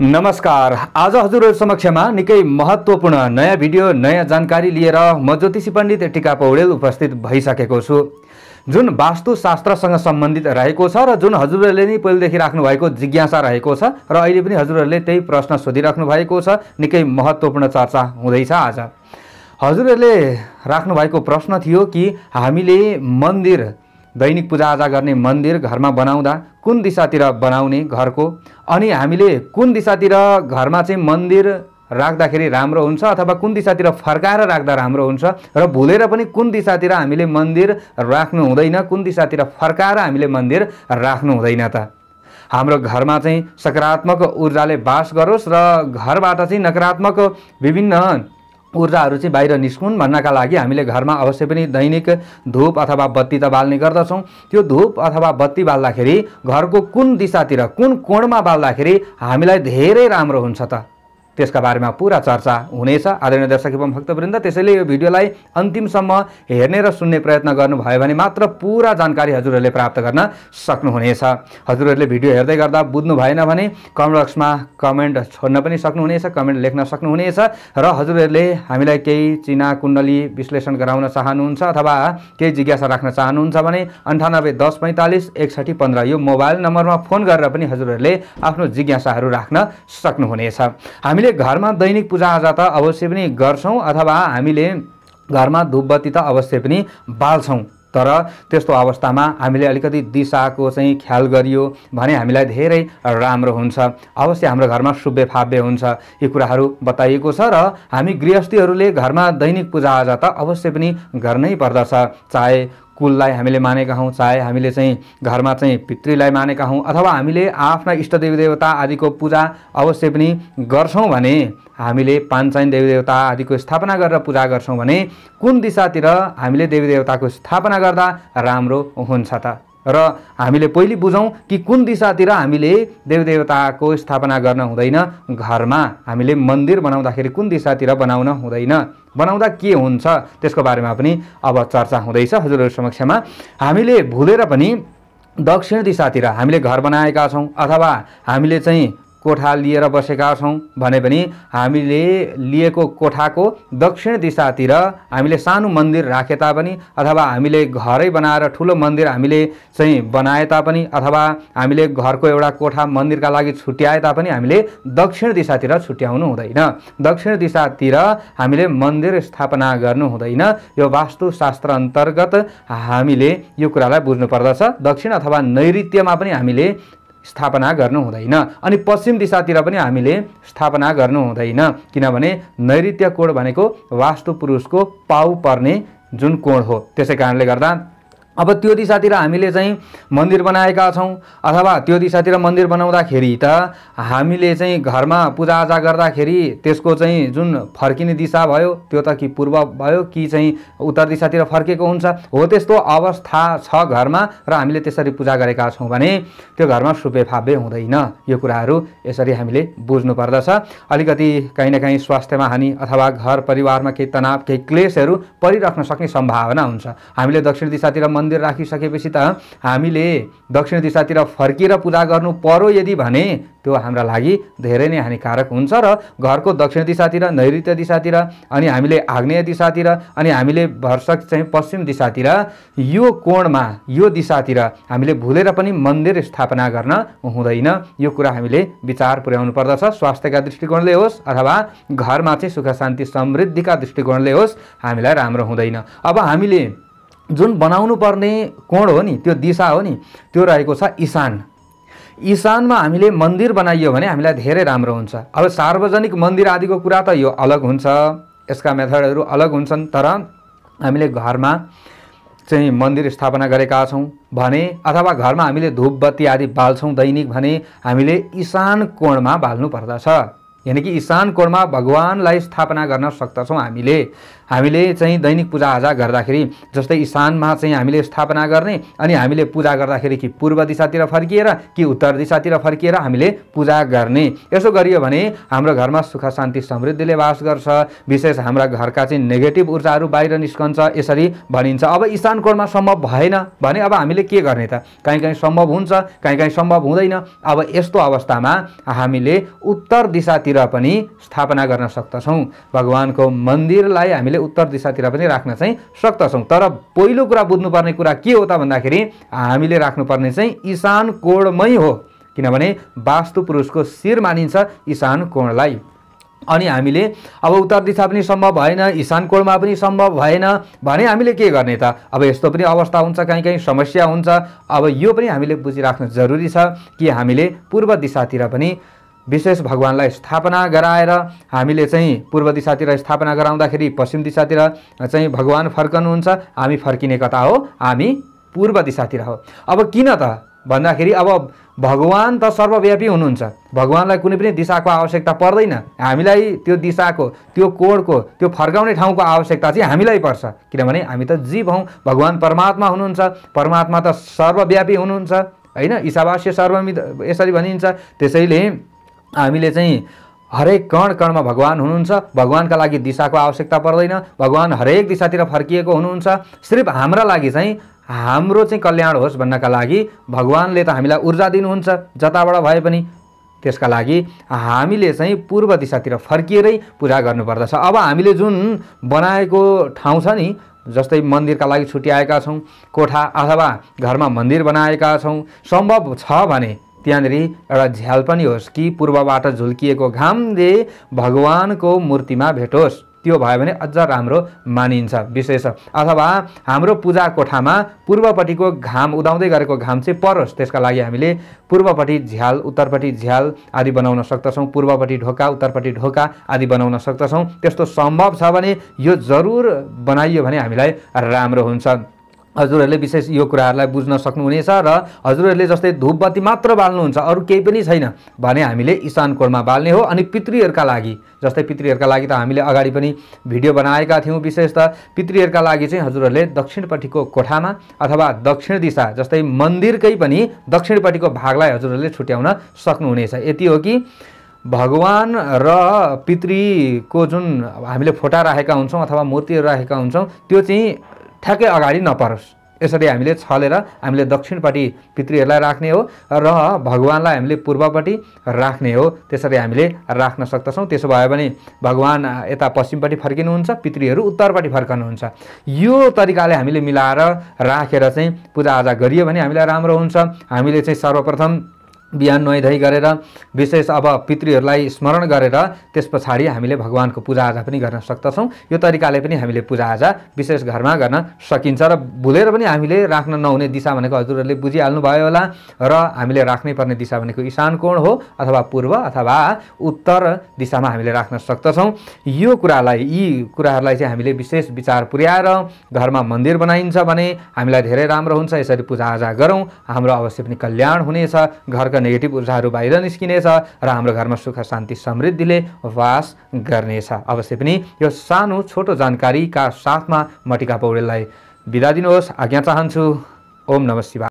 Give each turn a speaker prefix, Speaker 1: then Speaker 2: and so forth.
Speaker 1: नमस्कार आज हजुरहरू समक्षमा निकै महत्त्वपूर्ण नयाँ भिडियो नयाँ जानकारी लिएर म ज्योतिषी पण्डित टिका पौडेल उपस्थित भइसकेको छु जुन वास्तुशास्त्रसँग सम्बन्धित रहेको छ र जुन हजुरहरूले नै पहिलेदेखि राख्नु भएको जिज्ञासा रहेको छ र अहिले पनि हजुरहरूले त्यही प्रश्न सोधिराख्नु भएको छ निकै महत्त्वपूर्ण चर्चा हुँदैछ आज हजुरहरूले राख्नुभएको प्रश्न थियो कि हामीले मन्दिर दैनिक पूजाआजा गर्ने मन्दिर घरमा बनाउँदा कुन दिशातिर बनाउने घरको अनि हामीले कुन दिशातिर घरमा चाहिँ मन्दिर राख्दाखेरि राम्रो हुन्छ अथवा कुन दिशातिर फर्काएर राख्दा राम्रो हुन्छ र भुलेर पनि कुन दिशातिर हामीले मन्दिर राख्नु हुँदैन कुन दिशातिर फर्काएर हामीले मन्दिर राख्नु हुँदैन त हाम्रो घरमा चाहिँ सकारात्मक ऊर्जाले बास गरोस् र घरबाट चाहिँ नकारात्मक विभिन्न ऊर्जाहरू चाहिँ बाहिर निस्कुन् भन्नका लागि हामीले घरमा अवश्य पनि दैनिक धुप अथवा बत्ती त बाल्ने गर्दछौँ त्यो धुप अथवा बत्ती बाल्दाखेरि घरको कुन दिशातिर कुन कोणमा बाल्दाखेरि हामीलाई धेरै राम्रो हुन्छ त त्यसका बारेमा पुरा चर्चा हुनेछ आदरणीय दर्शक एवं भक्तवृन्द त्यसैले यो भिडियोलाई अन्तिमसम्म हेर्ने र सुन्ने प्रयत्न गर्नुभयो भने मात्र पुरा जानकारी हजुरहरूले प्राप्त गर्न सक्नुहुनेछ हजुरहरूले भिडियो हेर्दै गर्दा बुझ्नु भएन भने कमेन्ट बक्समा कमेन्ट छोड्न पनि सक्नुहुनेछ कमेन्ट लेख्न सक्नुहुनेछ र हजुरहरूले हामीलाई केही चिना कुण्डली विश्लेषण गराउन चाहनुहुन्छ अथवा केही जिज्ञासा राख्न चाहनुहुन्छ भने अन्ठानब्बे दस पैँतालिस एकसठी पन्ध्र यो मोबाइल नम्बरमा फोन गरेर पनि हजुरहरूले आफ्नो जिज्ञासाहरू राख्न सक्नुहुनेछ हामीले हामीले घरमा दैनिक पूजाआजा त अवश्य पनि गर्छौँ अथवा हामीले घरमा धुपबत्ती त अवश्य पनि बाल्छौँ तर त्यस्तो अवस्थामा हामीले अलिकति दिशाको चाहिँ ख्याल गरियो भने हामीलाई धेरै राम्रो हुन्छ अवश्य हाम्रो घरमा शुभ्य फाव्य हुन्छ यी कुराहरू बताइएको छ र हामी गृहस्थीहरूले घरमा दैनिक पूजाआजा त अवश्य पनि गर्नै पर्दछ चाहे कुललाई हामीले मानेका हौँ चाहे हामीले चाहिँ घरमा चाहिँ पितृलाई मानेका हौँ अथवा हामीले आफ्ना इष्टदेवी देवता आदिको पूजा अवश्य पनि गर्छौँ भने हामीले पाँचचाइन देवीदेवता आदिको स्थापना गरेर पूजा गर्छौँ भने कुन दिशातिर हामीले देवीदेवताको स्थापना गर्दा राम्रो हुन्छ त र हामीले पहिले बुझौँ कि कुन दिशातिर हामीले देवदेवताको स्थापना गर्न हुँदैन घरमा हामीले मन्दिर बनाउँदाखेरि कुन दिशातिर बनाउन हुँदैन बनाउँदा के हुन्छ त्यसको बारेमा पनि अब चर्चा हुँदैछ हजुरहरू समक्षमा हामीले भुलेर पनि दक्षिण दिशातिर हामीले घर बनाएका छौँ अथवा हामीले चाहिँ कोठा लिएर बसेका छौँ भने पनि हामीले लिएको कोठाको दक्षिण दिशातिर हामीले सानो मन्दिर राखे तापनि अथवा हामीले घरै बनाएर ठुलो मन्दिर हामीले चाहिँ बनाए तापनि अथवा हामीले घरको एउटा कोठा मन्दिरका लागि छुट्याए तापनि हामीले दक्षिण दिशातिर छुट्याउनु हुँदैन दक्षिण दिशातिर हामीले मन्दिर स्थापना गर्नु हुँदैन यो वास्तुशास्त्र अन्तर्गत हामीले यो कुरालाई बुझ्नुपर्दछ दक्षिण अथवा नैऋत्यमा पनि हामीले स्थापना गर्नु हुँदैन अनि पश्चिम दिशातिर पनि हामीले स्थापना गर्नु हुँदैन किनभने नैऋत्य कोण भनेको वास्तु पुरुषको पाउ पर्ने जुन कोण हो त्यसै कारणले गर्दा अब त्यो दिशातिर हामीले चाहिँ मन्दिर बनाएका छौँ अथवा त्यो दिशातिर मन्दिर बनाउँदाखेरि त हामीले चाहिँ घरमा पूजाआजा गर्दाखेरि त्यसको चाहिँ जुन फर्किने दिशा भयो त्यो त कि पूर्व भयो कि चाहिँ उत्तर दिशातिर फर्केको हुन्छ हो त्यस्तो अवस्था छ घरमा र हामीले त्यसरी पूजा गरेका छौँ भने त्यो घरमा सुपेफाबे हुँदैन यो कुराहरू यसरी हामीले बुझ्नुपर्दछ अलिकति काहीँ न काहीँ स्वास्थ्यमा हानि अथवा घर परिवारमा केही तनाव केही क्लेसहरू परिराख्न सक्ने सम्भावना हुन्छ हामीले दक्षिण दिशातिर मन्दिर मन्दिर राखिसकेपछि त हामीले दक्षिण दिशातिर फर्किएर पूजा गर्नु पर्यो यदि भने त्यो हाम्रा लागि धेरै नै हानिकारक हुन्छ र घरको दक्षिण दिशातिर नैऋत्य दिशातिर अनि हामीले आग्नेय दिशातिर अनि हामीले भर्सक चाहिँ पश्चिम दिशातिर यो कोणमा यो दिशातिर हामीले भुलेर पनि मन्दिर स्थापना गर्न हुँदैन यो कुरा हामीले विचार पुर्याउनु पर्दछ स्वास्थ्यका दृष्टिकोणले होस् अथवा घरमा चाहिँ सुख शान्ति समृद्धिका दृष्टिकोणले होस् हामीलाई राम्रो हुँदैन अब हामीले जुन बनाउनु पर्ने कोण हो नि त्यो दिशा हो नि त्यो रहेको छ ईशान ईशानमा हामीले मन्दिर बनाइयो भने हामीलाई धेरै राम्रो हुन्छ अब सार्वजनिक मन्दिर आदिको कुरा त यो अलग हुन्छ यसका मेथडहरू अलग हुन्छन् तर हामीले घरमा चाहिँ मन्दिर स्थापना गरेका छौँ भने अथवा घरमा हामीले धुपबत्ती आदि बाल्छौँ दैनिक भने हामीले ईशान कोणमा बाल्नु पर्दछ यानि कि ईशान कोणमा भगवान्लाई स्थापना गर्न सक्दछौँ हामीले हामीले चाहिँ दैनिक पूजाआजा गर्दाखेरि जस्तै इशानमा चाहिँ हामीले स्थापना गर्ने अनि हामीले पूजा गर्दाखेरि कि पूर्व दिशातिर फर्किएर कि उत्तर दिशातिर फर्किएर हामीले पूजा गर्ने यसो गरियो भने हाम्रो घरमा सुख शान्ति समृद्धिले वास गर्छ विशेष हाम्रा घरका चाहिँ नेगेटिभ ऊर्जाहरू बाहिर निस्कन्छ यसरी भनिन्छ अब इशान कोणमा सम्भव भएन भने अब हामीले के गर्ने त काहीँ काहीँ सम्भव हुन्छ काहीँ काहीँ सम्भव हुँदैन अब यस्तो अवस्थामा हामीले उत्तर दिशातिर दिशातिर पनि स्थापना गर्न सक्दछौँ भगवानको मन्दिरलाई हामीले उत्तर दिशातिर पनि राख्न चाहिँ सक्दछौँ तर पहिलो कुरा बुझ्नुपर्ने कुरा के हो त भन्दाखेरि हामीले राख्नुपर्ने चाहिँ इशान कोणमै हो किनभने वास्तु पुरुषको शिर मानिन्छ इशान कोणलाई अनि हामीले अब उत्तर दिशा पनि सम्भव भएन इशान कोणमा पनि सम्भव भएन भने हामीले के गर्ने त अब यस्तो पनि अवस्था हुन्छ कहीँ कहीँ समस्या हुन्छ अब यो पनि हामीले बुझिराख्नु जरुरी छ कि हामीले पूर्व दिशातिर पनि विशेष भगवान्लाई स्थापना गराएर हामीले चाहिँ पूर्व दिशातिर स्थापना गराउँदाखेरि पश्चिम दिशातिर चाहिँ भगवान् फर्कनुहुन्छ हामी फर्किने कता हो हामी पूर्व दिशातिर हो अब किन त भन्दाखेरि अब भगवान् त सर्वव्यापी हुनुहुन्छ भगवान्लाई कुनै पनि दिशाको आवश्यकता पर्दैन हामीलाई त्यो दिशाको त्यो कोडको त्यो फर्काउने ठाउँको आवश्यकता चाहिँ हामीलाई पर्छ किनभने हामी त जीव हौँ भगवान् परमात्मा हुनुहुन्छ परमात्मा त सर्वव्यापी हुनुहुन्छ होइन इसावास्य सर्वमित यसरी भनिन्छ त्यसैले हामीले चाहिँ हरेक कण कणमा भगवान् हुनुहुन्छ भगवान्का लागि दिशाको आवश्यकता पर्दैन भगवान् हरेक दिशातिर फर्किएको हुनुहुन्छ सिर्फ हाम्रा लागि चाहिँ हाम्रो चाहिँ कल्याण होस् भन्नका लागि भगवान्ले त हामीलाई ऊर्जा दिनुहुन्छ जताबाट भए पनि त्यसका लागि हामीले चाहिँ पूर्व दिशातिर फर्किएरै पूजा गर्नुपर्दछ अब हामीले जुन बनाएको ठाउँ छ नि जस्तै मन्दिरका लागि छुट्याएका छौँ कोठा अथवा घरमा मन्दिर बनाएका छौँ सम्भव छ भने त्यहाँनिर एउटा झ्याल पनि होस् कि पूर्वबाट झुल्किएको घामले भगवानको मूर्तिमा भेटोस् त्यो भयो भने अझ राम्रो मानिन्छ विशेष अथवा हाम्रो पूजा कोठामा पूर्वपट्टिको घाम उदाउँदै गरेको घाम चाहिँ परोस् त्यसका लागि हामीले पूर्वपट्टि झ्याल उत्तरपट्टि झ्याल आदि बनाउन सक्दछौँ पूर्वपट्टि ढोका उत्तरपट्टि ढोका आदि बनाउन सक्दछौँ त्यस्तो सम्भव छ भने यो जरुर बनाइयो भने हामीलाई राम्रो हुन्छ हजुरहरूले विशेष यो कुराहरूलाई बुझ्न सक्नुहुनेछ र हजुरहरूले जस्तै धुपबत्ती मात्र बाल्नुहुन्छ अरू केही पनि छैन भने हामीले इसान कोणमा बाल्ने हो अनि पितृहरूका लागि जस्तै पितृहरूका लागि त हामीले अगाडि पनि भिडियो बनाएका थियौँ विशेष त पितृहरूका लागि चाहिँ हजुरहरूले दक्षिणपट्टिको कोठामा अथवा दक्षिण दिशा जस्तै मन्दिरकै पनि दक्षिणपट्टिको भागलाई हजुरहरूले छुट्याउन सक्नुहुनेछ यति हो कि भगवान र पितृको जुन हामीले फोटा राखेका हुन्छौँ अथवा मूर्तिहरू राखेका हुन्छौँ त्यो चाहिँ ठ्याक्कै अगाडि नपरोस् यसरी हामीले छलेर हामीले दक्षिणपट्टि पितृहरूलाई राख्ने हो र भगवान्लाई हामीले पूर्वपट्टि राख्ने हो त्यसरी हामीले राख्न सक्दछौँ त्यसो भयो भने भगवान् यता पश्चिमपट्टि फर्किनुहुन्छ पितृहरू उत्तरपट्टि फर्कनुहुन्छ यो तरिकाले हामीले मिलाएर राखेर चाहिँ पूजाआजा गरियो भने हामीलाई राम्रो हुन्छ हामीले चाहिँ सर्वप्रथम बिहान नुहाइधुवाई गरेर विशेष अब पितृहरूलाई स्मरण गरेर त्यस पछाडि हामीले भगवान्को पूजाआजा पनि गर्न सक्दछौँ यो तरिकाले पनि हामीले पूजाआजा विशेष घरमा गर्न सकिन्छ र भुलेर पनि हामीले राख्न नहुने दिशा भनेको हजुरहरूले बुझिहाल्नु भयो होला र हामीले राख्नै पर्ने दिशा भनेको इशान कोण हो अथवा पूर्व अथवा उत्तर दिशामा हामीले राख्न सक्दछौँ यो कुरालाई यी कुराहरूलाई चाहिँ हामीले विशेष विचार पुर्याएर घरमा मन्दिर बनाइन्छ भने हामीलाई धेरै राम्रो हुन्छ यसरी पूजाआजा गरौँ हाम्रो अवश्य पनि कल्याण हुनेछ घरका नेगेटिभ ऊर्जाहरू बाहिर निस्किनेछ र हाम्रो घरमा सुख शान्ति समृद्धिले वास गर्नेछ अवश्य पनि यो सानो छोटो जानकारीका साथमा मटिका पौडेललाई बिदा दिनुहोस् आज्ञा चाहन्छु ओम नमः शिवाय